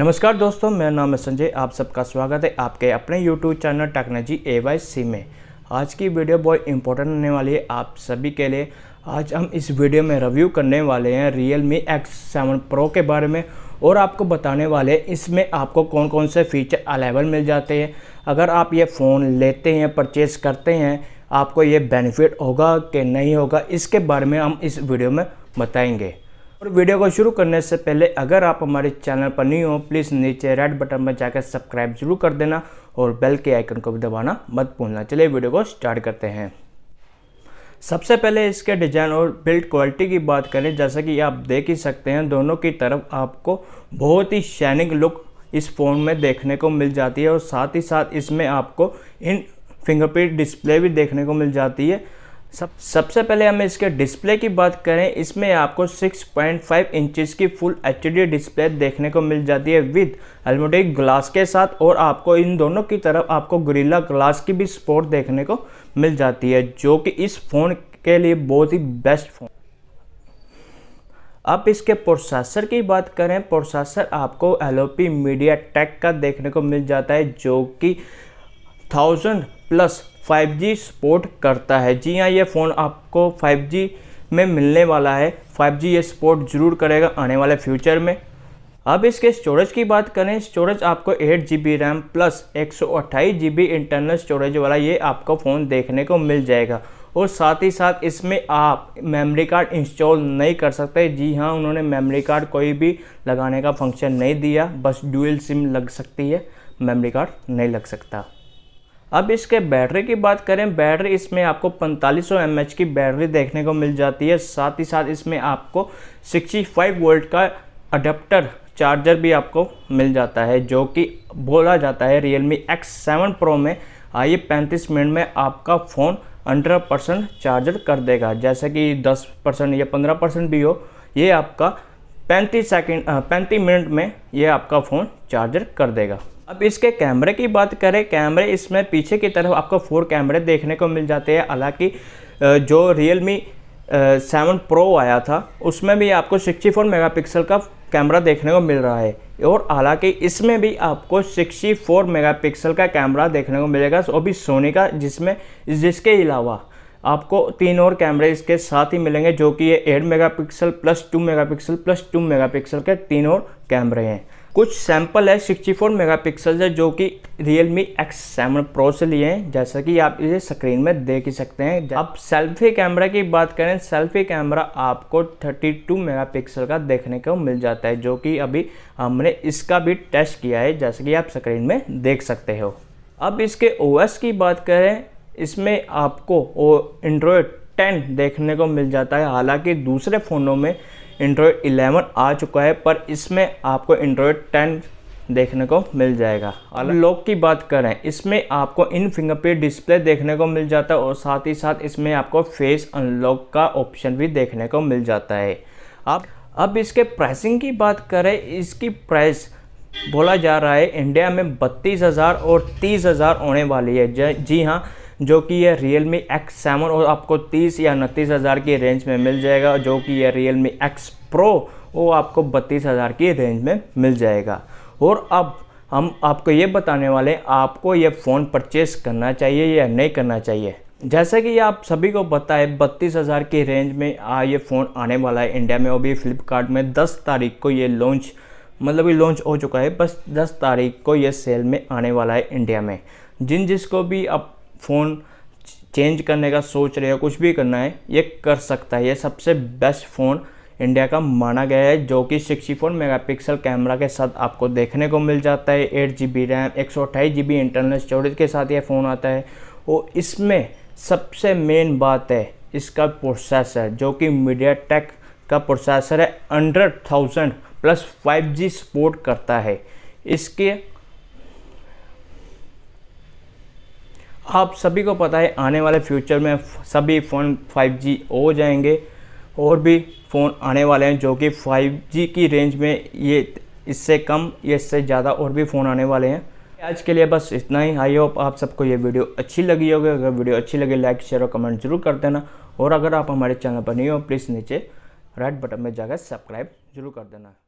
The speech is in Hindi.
नमस्कार दोस्तों मेरा नाम है संजय आप सबका स्वागत है आपके अपने YouTube channel technology A Y C में आज की वीडियो बहुत इंपॉर्टेंट होने वाली है आप सभी के लिए आज हम इस वीडियो में रिव्यू करने वाले हैं Realme X seven pro के बारे में और आपको बताने वाले हैं इसमें आपको कौन कौन से फीचर अलेवल मिल जाते हैं अगर आप ये फ़ोन लेते हैं परचेज करते हैं आपको ये बेनिफिट होगा कि नहीं होगा इसके बारे में हम इस वीडियो में बताएँगे और वीडियो को शुरू करने से पहले अगर आप हमारे चैनल पर नहीं हो प्लीज़ नीचे रेड बटन पर जाकर सब्सक्राइब जरूर कर देना और बेल के आइकन को भी दबाना मत भूलना चलिए वीडियो को स्टार्ट करते हैं सबसे पहले इसके डिज़ाइन और बिल्ड क्वालिटी की बात करें जैसा कि आप देख ही सकते हैं दोनों की तरफ आपको बहुत ही शाइनिंग लुक इस फ़ोन में देखने को मिल जाती है और साथ ही साथ इसमें आपको इन फिंगरप्रिंट डिस्प्ले भी देखने को मिल जाती है सब सबसे पहले हम इसके डिस्प्ले की बात करें इसमें आपको 6.5 इंचेस की फुल एच डिस्प्ले देखने को मिल जाती है विद हेलमेटिक ग्लास के साथ और आपको इन दोनों की तरफ आपको गुरीला ग्लास की भी सपोर्ट देखने को मिल जाती है जो कि इस फ़ोन के लिए बहुत ही बेस्ट फ़ोन अब इसके प्रोसेसर की बात करें प्रोसेसर आपको एलोपी मीडिया टेक का देखने को मिल जाता है जो कि थाउजेंड प्लस 5G सपोर्ट करता है जी हाँ ये फ़ोन आपको 5G में मिलने वाला है 5G ये सपोर्ट ज़रूर करेगा आने वाले फ्यूचर में अब इसके स्टोरेज की बात करें स्टोरेज आपको eight G B RAM plus एक सौ अट्ठाईस जी बी इंटरनल स्टोरेज वाला ये आपको फ़ोन देखने को मिल जाएगा और साथ ही साथ इसमें आप मेमोरी कार्ड इंस्टॉल नहीं कर सकते जी हाँ उन्होंने मेमोरी कार्ड कोई भी लगाने का फंक्शन नहीं दिया बस ड्यूल सिम लग सकती है मेमोरी कार्ड नहीं लग सकता अब इसके बैटरी की बात करें बैटरी इसमें आपको 4500 mAh की बैटरी देखने को मिल जाती है साथ ही साथ इसमें आपको 65 वोल्ट का अडेप्टर चार्जर भी आपको मिल जाता है जो कि बोला जाता है Realme X7 Pro में आइए 35 मिनट में आपका फ़ोन हंड्रेड परसेंट चार्जर कर देगा जैसे कि 10 परसेंट या 15 परसेंट भी हो ये आपका 35 सेकेंड पैंतीस मिनट में ये आपका फ़ोन चार्जर कर देगा अब इसके कैमरे की बात करें कैमरे इसमें पीछे की तरफ आपको फोर कैमरे देखने को मिल जाते हैं हालांकि जो रियल मी सेवन प्रो आया था उसमें भी आपको 64 मेगा का कैमरा देखने को मिल रहा है और हालांकि इसमें भी आपको 64 मेगापिक्सल का कैमरा देखने को मिलेगा वो भी सोनी का जिसमें जिसके अलावा आपको तीन और कैमरे इसके साथ ही मिलेंगे जो कि ये 8 megapixel plus 2 megapixel plus 2 megapixel के तीन और कैमरे हैं कुछ सैंपल है 64 मेगापिक्सल है जो कि Realme X seven pro से लिए हैं जैसा कि आप इसे स्क्रीन में देख ही सकते हैं अब सेल्फी कैमरा की बात करें सेल्फी कैमरा आपको 32 मेगापिक्सल का देखने को मिल जाता है जो कि अभी हमने इसका भी टेस्ट किया है जैसा कि आप स्क्रीन में देख सकते हो अब इसके ओ की बात करें इसमें आपको एंड्रॉयड टेन देखने को मिल जाता है हालांकि दूसरे फ़ोनों में एंड्रॉयड 11 आ चुका है पर इसमें आपको एंड्रॉयड 10 देखने को मिल जाएगा और लॉक हाँ। की बात करें इसमें आपको इन फिंगरप्रिंट डिस्प्ले देखने को मिल जाता है और साथ ही साथ इसमें आपको फेस अनलॉक का ऑप्शन भी देखने को मिल जाता है आप अब इसके प्राइसिंग की बात करें इसकी प्राइस बोला जा रहा है इंडिया में बत्तीस हज़ार और तीस हज़ार होने वाली है जी हाँ जो कि यह रियल मी एक्स सेवन और आपको तीस या उनतीस हज़ार की रेंज में मिल जाएगा जो कि यह रियल मी एक्स प्रो वो आपको बत्तीस हज़ार की रेंज में मिल जाएगा और अब हम आपको ये बताने वाले हैं आपको ये फ़ोन परचेस करना चाहिए या नहीं करना चाहिए जैसा कि आप सभी को पता है बत्तीस हज़ार की रेंज में आ ये फ़ोन आने वाला है इंडिया में और भी फ्लिपकार्ट में दस तारीख को ये लॉन्च मतलब ये लॉन्च हो चुका है बस दस तारीख को ये सेल में आने वाला है इंडिया में जिन जिसको भी आप फ़ोन चेंज करने का सोच रहे हो कुछ भी करना है ये कर सकता है ये सबसे बेस्ट फ़ोन इंडिया का माना गया है जो कि 64 मेगापिक्सल कैमरा के साथ आपको देखने को मिल जाता है एट जी बी रैम एक सौ इंटरनल स्टोरेज के साथ ये फ़ोन आता है और इसमें सबसे मेन बात है इसका प्रोसेसर जो कि मीडिया टेक का प्रोसेसर है hundred thousand plus five G support करता है इसके आप सभी को पता है आने वाले फ्यूचर में सभी फ़ोन 5G हो जाएंगे और भी फ़ोन आने वाले हैं जो कि 5G की रेंज में ये इससे कम या इससे ज़्यादा और भी फ़ोन आने वाले हैं आज के लिए बस इतना ही आई होप आप सबको ये वीडियो अच्छी लगी होगी अगर वीडियो अच्छी लगी लाइक शेयर और कमेंट जरूर कर देना और अगर आप हमारे चैनल पर नहीं हो प्लीज़ नीचे रेड बटन में जाकर सब्सक्राइब जरूर कर देना